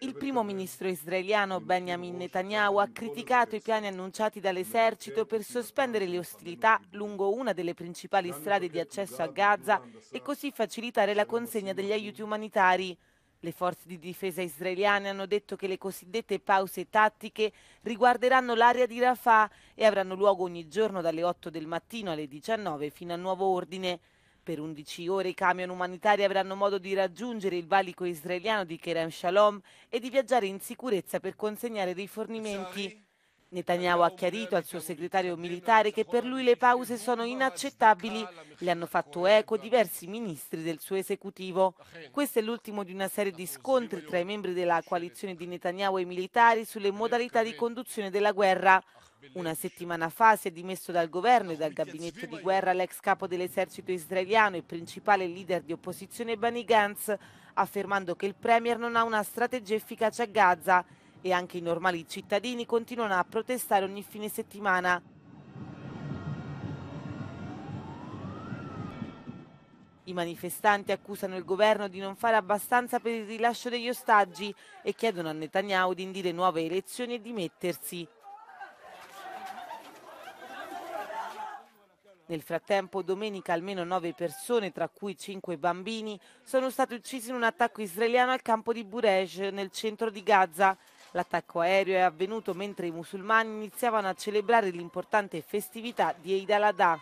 Il primo ministro israeliano Benjamin Netanyahu ha criticato i piani annunciati dall'esercito per sospendere le ostilità lungo una delle principali strade di accesso a Gaza e così facilitare la consegna degli aiuti umanitari. Le forze di difesa israeliane hanno detto che le cosiddette pause tattiche riguarderanno l'area di Rafah e avranno luogo ogni giorno dalle 8 del mattino alle 19 fino a nuovo ordine. Per 11 ore i camion umanitari avranno modo di raggiungere il valico israeliano di Kerem Shalom e di viaggiare in sicurezza per consegnare dei fornimenti. Netanyahu ha chiarito al suo segretario militare che per lui le pause sono inaccettabili, le hanno fatto eco diversi ministri del suo esecutivo. Questo è l'ultimo di una serie di scontri tra i membri della coalizione di Netanyahu e i militari sulle modalità di conduzione della guerra. Una settimana fa si è dimesso dal governo e dal gabinetto di guerra l'ex capo dell'esercito israeliano e principale leader di opposizione Bani Gantz, affermando che il premier non ha una strategia efficace a Gaza e anche i normali cittadini continuano a protestare ogni fine settimana. I manifestanti accusano il governo di non fare abbastanza per il rilascio degli ostaggi e chiedono a Netanyahu di indire nuove elezioni e dimettersi. Nel frattempo, domenica almeno nove persone, tra cui cinque bambini, sono state uccise in un attacco israeliano al campo di Burej, nel centro di Gaza. L'attacco aereo è avvenuto mentre i musulmani iniziavano a celebrare l'importante festività di Eid al-Adha.